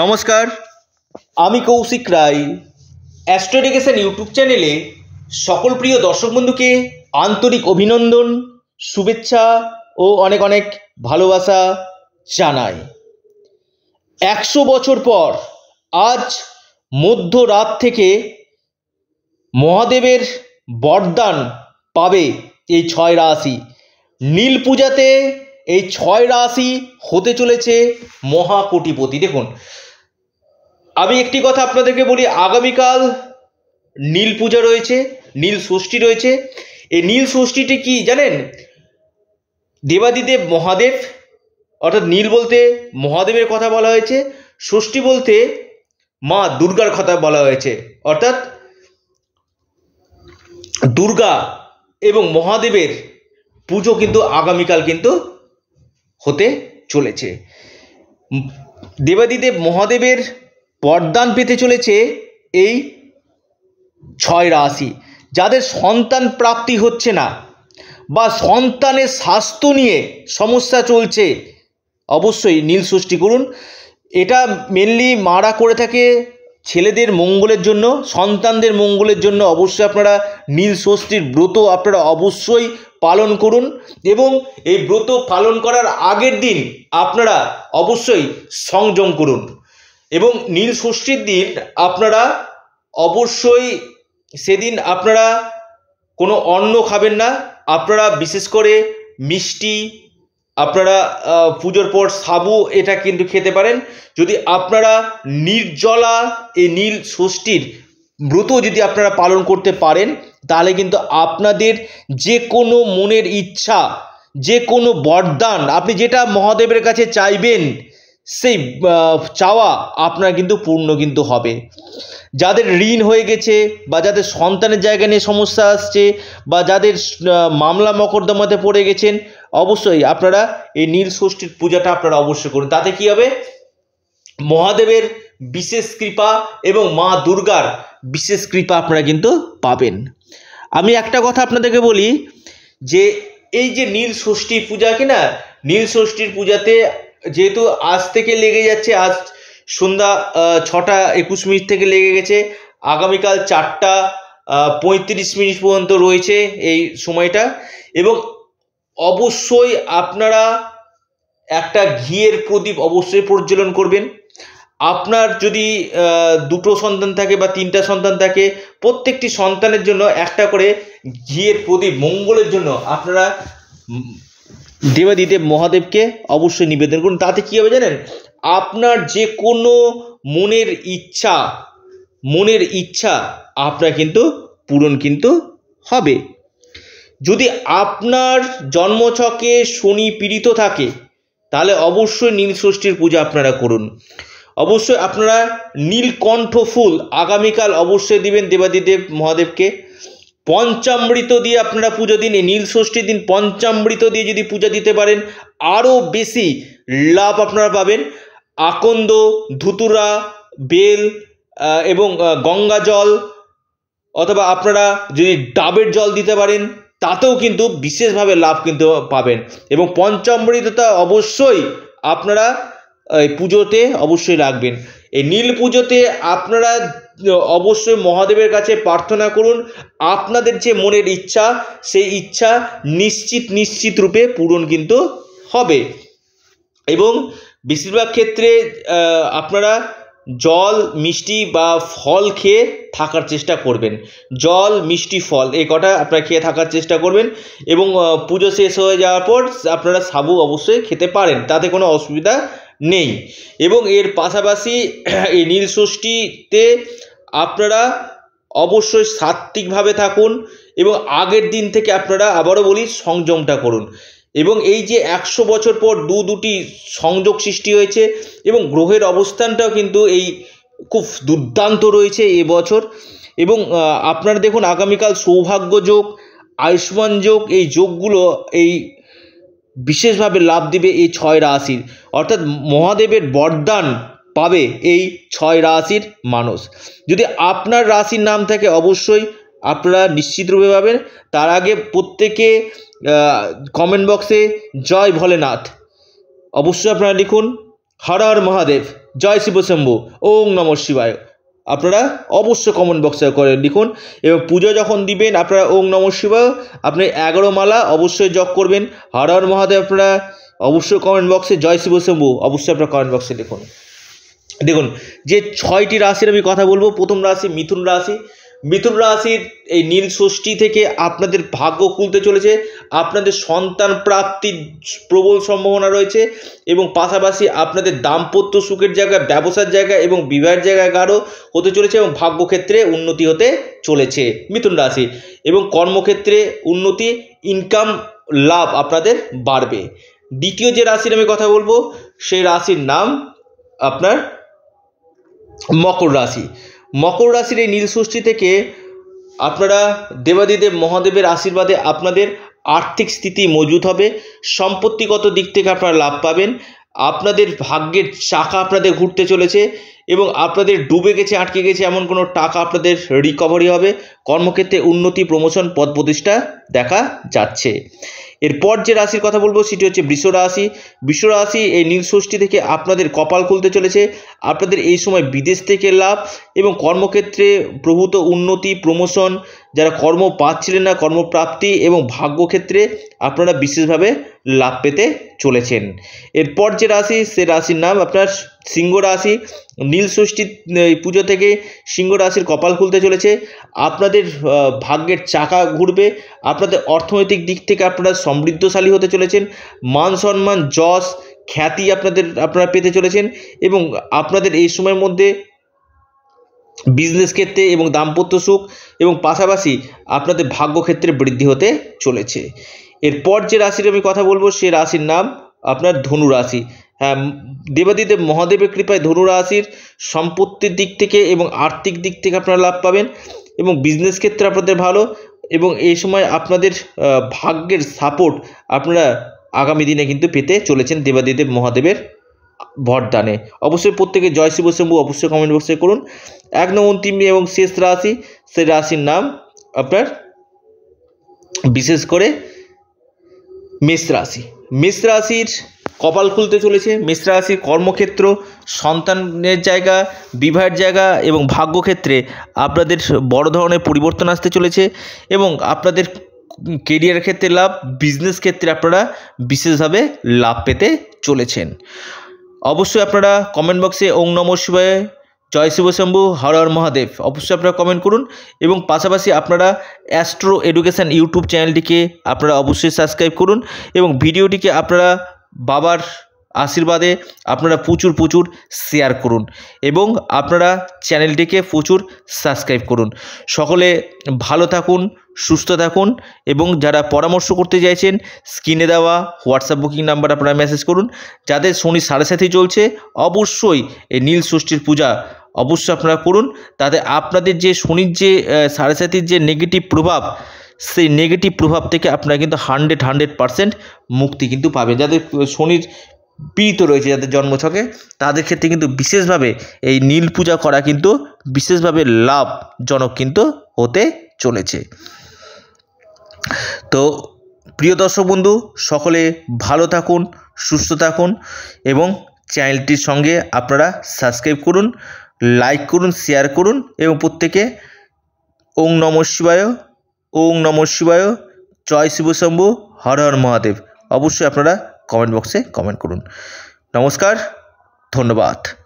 নমস্কার আমি কৌশিক রায় অ্যাস্ট্রোডিকেশন ইউটিউব চ্যানেলে সকল প্রিয় দর্শক বন্ধুকে আন্তরিক অভিনন্দন শুভেচ্ছা ও অনেক অনেক ভালোবাসা জানাই একশো বছর পর আজ মধ্যরাত থেকে মহাদেবের বরদান পাবে এই ছয় রাশি নীল পূজাতে এই ছয় রাশি হতে চলেছে মহাকোটিপতি দেখুন আমি একটি কথা আপনাদেরকে বলি আগামীকাল নীল পূজা রয়েছে নীল ষষ্ঠী রয়েছে এই নীল ষষ্ঠীটি কি জানেন দেবাদিদেব মহাদেব অর্থাৎ নীল বলতে মহাদেবের কথা বলা হয়েছে ষষ্ঠী বলতে মা দুর্গার কথা বলা হয়েছে অর্থাৎ দুর্গা এবং মহাদেবের পুজো কিন্তু আগামীকাল কিন্তু হতে চলেছে দেবাদিদেব মহাদেবের বরদান পেতে চলেছে এই ছয় রাশি যাদের সন্তান প্রাপ্তি হচ্ছে না বা সন্তানের স্বাস্থ্য নিয়ে সমস্যা চলছে অবশ্যই নীল সৃষ্টি করুন এটা মেনলি মারা করে থাকে ছেলেদের মঙ্গলের জন্য সন্তানদের মঙ্গলের জন্য অবশ্যই আপনারা নীল ষষ্ঠীর ব্রত আপনারা অবশ্যই পালন করুন এবং এই ব্রত পালন করার আগের দিন আপনারা অবশ্যই সংযম করুন এবং নীল ষষ্ঠীর দিন আপনারা অবশ্যই সেদিন আপনারা কোনো অন্ন খাবেন না আপনারা বিশেষ করে মিষ্টি আপনারা পুজোর পর সাবু এটা কিন্তু খেতে পারেন যদি আপনারা নির্জলা এই নীল ষষ্ঠীর ব্রত যদি আপনারা পালন করতে পারেন তাহলে কিন্তু আপনাদের যে কোনো মনের ইচ্ছা যে কোনো বরদান আপনি যেটা মহাদেবের কাছে চাইবেন সেই চাওয়া আপনার কিন্তু পূর্ণ কিন্তু হবে যাদের ঋণ হয়ে গেছে বা যাদের সন্তানের জায়গা নিয়ে সমস্যা আসছে বা যাদের মামলা মকদ্দমাতে পড়ে গেছেন অবশ্যই আপনারা এই নীল ষষ্ঠীর পূজাটা আপনারা অবশ্যই করুন তাতে কি হবে মহাদেবের বিশেষ কৃপা এবং মা দুর্গার বিশেষ কৃপা আপনারা কিন্তু পাবেন আমি একটা কথা আপনাদেরকে বলি যে এই যে নীল ষষ্ঠী পূজা কিনা নীল ষষ্ঠীর পূজাতে যেহেতু আজ থেকে লেগে যাচ্ছে আজ সন্ধ্যা ছটা একুশ মিনিট থেকে লেগে গেছে আগামীকাল চারটা পঁয়ত্রিশ মিনিট পর্যন্ত রয়েছে এই সময়টা এবং অবশ্যই আপনারা একটা ঘিয়ের প্রদীপ অবশ্যই প্রজ্বলন করবেন আপনার যদি দুটো সন্তান থাকে বা তিনটা সন্তান থাকে প্রত্যেকটি সন্তানের জন্য একটা করে ঘিয়ের প্রদীপ মঙ্গলের জন্য আপনারা দেবাদিদেব মহাদেবকে অবশ্যই নিবেদন করুন তাতে কী হবে জানেন আপনার যে কোনো মনের ইচ্ছা মনের ইচ্ছা আপনার কিন্তু পূরণ কিন্তু হবে যদি আপনার জন্মছকে শনি পীড়িত থাকে তাহলে অবশ্যই নীল ষষ্ঠীর পূজা আপনারা করুন অবশ্যই আপনারা নীলকণ্ঠ ফুল আগামীকাল অবশ্যই দিবেন দেবাদিদেব মহাদেবকে পঞ্চামৃত দিয়ে আপনারা পুজো দিন এই নীলষষ্ঠীর দিন পঞ্চামৃত দিয়ে যদি পূজা দিতে পারেন আরও বেশি লাভ আপনারা পাবেন আকন্দ ধুতুরা বেল এবং গঙ্গা জল অথবা আপনারা যদি ডাবের জল দিতে পারেন তাতেও কিন্তু বিশেষভাবে লাভ কিন্তু পাবেন এবং পঞ্চামৃতটা অবশ্যই আপনারা এই পুজোতে অবশ্যই রাখবেন এই নীল পুজোতে আপনারা অবশ্যই মহাদেবের কাছে প্রার্থনা করুন আপনাদের যে মনের ইচ্ছা সেই ইচ্ছা নিশ্চিত নিশ্চিত রূপে পূরণ কিন্তু হবে এবং বেশিরভাগ ক্ষেত্রে আপনারা জল মিষ্টি বা ফল খেয়ে থাকার চেষ্টা করবেন জল মিষ্টি ফল এই কটা আপনারা খেয়ে থাকার চেষ্টা করবেন এবং পুজো শেষ হয়ে যাওয়ার পর আপনারা সাবু অবশ্যই খেতে পারেন তাতে কোনো অসুবিধা নেই এবং এর পাশাপাশি এই নীলষষ্ঠীতে আপনারা অবশ্যই সাত্ত্বিকভাবে থাকুন এবং আগের দিন থেকে আপনারা আবারও বলি সংযমটা করুন এবং এই যে একশো বছর পর দু দুটি সংযোগ সৃষ্টি হয়েছে এবং গ্রহের অবস্থানটাও কিন্তু এই খুব দুর্দান্ত রয়েছে এবছর এবং আপনারা দেখুন আগামীকাল সৌভাগ্য যোগ আয়ুষ্মান যোগ এই যোগগুলো এই বিশেষভাবে লাভ দিবে এই ছয় রাশির অর্থাৎ মহাদেবের বরদান পাবে এই ছয় রাশির মানুষ যদি আপনার রাশির নাম থাকে অবশ্যই আপনারা নিশ্চিতরূপে পাবেন তার আগে প্রত্যেকে কমেন্ট বক্সে জয় ভোলেনাথ অবশ্যই আপনারা লিখুন হর হর মহাদেব জয় শিবশম্ভু ওম নম শিবায় আপনারা অবশ্যই কমেন্ট বক্সে করে লিখুন এবং পুজো যখন দিবেন আপনারা ওং নম শিবায় আপনি এগারো মালা অবশ্যই জপ করবেন হর হর মহাদেব আপনারা অবশ্যই কমেন্ট বক্সে জয় শিব শম্ভু অবশ্যই আপনারা কমেন্ট বক্সে লিখুন দেখুন যে ছয়টি রাশির আমি কথা বলবো প্রথম রাশি মিথুন রাশি মিথুন রাশির এই নীল ষষ্ঠী থেকে আপনাদের ভাগ্য খুলতে চলেছে আপনাদের সন্তান প্রাপ্তির প্রবল সম্ভাবনা রয়েছে এবং পাশাপাশি আপনাদের দাম্পত্য সুখের জায়গায় ব্যবসার জায়গা এবং বিবাহের জায়গায় গাঢ় হতে চলেছে এবং ভাগ্যক্ষেত্রে উন্নতি হতে চলেছে মিথুন রাশি এবং কর্মক্ষেত্রে উন্নতি ইনকাম লাভ আপনাদের বাড়বে দ্বিতীয় যে রাশির আমি কথা বলবো সেই রাশির নাম আপনার মকর রাশি মকর রাশির এই নীল ষষ্ঠী থেকে আপনারা দেবাদিদেব মহাদেবের আশীর্বাদে আপনাদের আর্থিক স্থিতি মজুত হবে সম্পত্তিগত দিক থেকে আপনারা লাভ পাবেন আপনাদের ভাগ্যের চাকা আপনাদের ঘুরতে চলেছে এবং আপনাদের ডুবে গেছে আটকে গেছে এমন কোনো টাকা আপনাদের রিকভারি হবে কর্মক্ষেত্রে উন্নতি প্রমোশন পদ প্রতিষ্ঠা দেখা যাচ্ছে এরপর যে রাশির কথা বলবো সেটি হচ্ছে বিশ্ব রাশি বিশ্ব রাশি এই নীলষষ্ঠী থেকে আপনাদের কপাল খুলতে চলেছে আপনাদের এই সময় বিদেশ থেকে লাভ এবং কর্মক্ষেত্রে প্রভূত উন্নতি প্রমোশন যারা কর্ম পাচ্ছিলেন না কর্মপ্রাপ্তি এবং ভাগ্যক্ষেত্রে আপনারা বিশেষভাবে লাভ পেতে চলেছেন এরপর যে রাশি সে রাশির নাম আপনার সিংহ রাশি নীল ষষ্ঠী পুজো থেকে সিংহ রাশির কপাল খুলতে চলেছে আপনাদের ভাগ্যের চাকা ঘুরবে আপনাদের অর্থনৈতিক দিক থেকে আপনারা সমৃদ্ধশালী হতে চলেছেন মান সম্মান যশ খ্যাতি আপনাদের আপনারা পেতে চলেছেন এবং আপনাদের এই সময়ের মধ্যে বিজনেস ক্ষেত্রে এবং দাম্পত্য সুখ এবং পাশাপাশি আপনাদের ভাগ্য ক্ষেত্রে বৃদ্ধি হতে চলেছে এরপর যে রাশির আমি কথা বলবো সে রাশির নাম আপনার ধনু রাশি হ্যাঁ দেবাদিদেব মহাদেবের কৃপায় ধনু রাশির সম্পত্তির দিক থেকে এবং আর্থিক দিক থেকে আপনারা লাভ পাবেন এবং বিজনেস ক্ষেত্রে আপনাদের ভালো এবং এই সময় আপনাদের ভাগ্যের সাপোর্ট আপনারা আগামী দিনে কিন্তু পেতে চলেছেন দেবাদিদেব মহাদেবের ভরদানে অবশ্যই প্রত্যেকে জয় শিব শম্ভু অবশ্যই কমেন্ট বক্সে করুন এক নম্বর অন্তিম এবং শেষ রাশি সে রাশির নাম আপনার বিশেষ করে মেষ রাশি মেষ রাশির কপাল খুলতে চলেছে মেষ রাশির কর্মক্ষেত্র সন্তানের জায়গা বিবাহের জায়গা এবং ভাগ্যক্ষেত্রে আপনাদের বড় ধরনের পরিবর্তন আসতে চলেছে এবং আপনাদের কেরিয়ার ক্ষেত্রে লাভ বিজনেস ক্ষেত্রে আপনারা বিশেষভাবে লাভ পেতে চলেছেন অবশ্যই আপনারা কমেন্ট বক্সে ওং নম শিবায় জয় শম্ভু হর হর মহাদেব অবশ্যই আপনারা কমেন্ট করুন এবং পাশাপাশি আপনারা অ্যাস্ট্রো এডুকেশান ইউটিউব চ্যানেলটিকে আপনারা অবশ্যই সাবস্ক্রাইব করুন এবং ভিডিওটিকে আপনারা বাবার আশীর্বাদে আপনারা প্রচুর প্রচুর শেয়ার করুন এবং আপনারা চ্যানেলটিকে প্রচুর সাবস্ক্রাইব করুন সকলে ভালো থাকুন সুস্থ থাকুন এবং যারা পরামর্শ করতে চাইছেন স্ক্রিনে দেওয়া হোয়াটসঅ্যাপ বুকিং নাম্বার আপনারা মেসেজ করুন যাদের শনি সাড়ে সাথে চলছে অবশ্যই এই নীল ষষ্ঠীর পূজা অবশ্যই আপনারা করুন তাতে আপনাদের যে শনির যে সাড়ে সাথীর যে নেগেটিভ প্রভাব সেই নেগেটিভ প্রভাব থেকে আপনারা কিন্তু হান্ড্রেড হান্ড্রেড পারসেন্ট মুক্তি কিন্তু পাবেন যাদের শনির পীড়িত রয়েছে যাদের জন্মছকে তাদের ক্ষেত্রে কিন্তু বিশেষভাবে এই নীল পূজা করা কিন্তু বিশেষভাবে লাভজনক কিন্তু হতে চলেছে তো প্রিয় দর্শক বন্ধু সকলে ভালো থাকুন সুস্থ থাকুন এবং চ্যানেলটির সঙ্গে আপনারা সাবস্ক্রাইব করুন লাইক করুন শেয়ার করুন এবং প্রত্যেকে ওং নম শিবায় ওং নম শিবায় জয় শিবশম্ভু হর হর মহাদেব অবশ্যই আপনারা কমেন্ট বক্সে কমেন্ট করুন নমস্কার ধন্যবাদ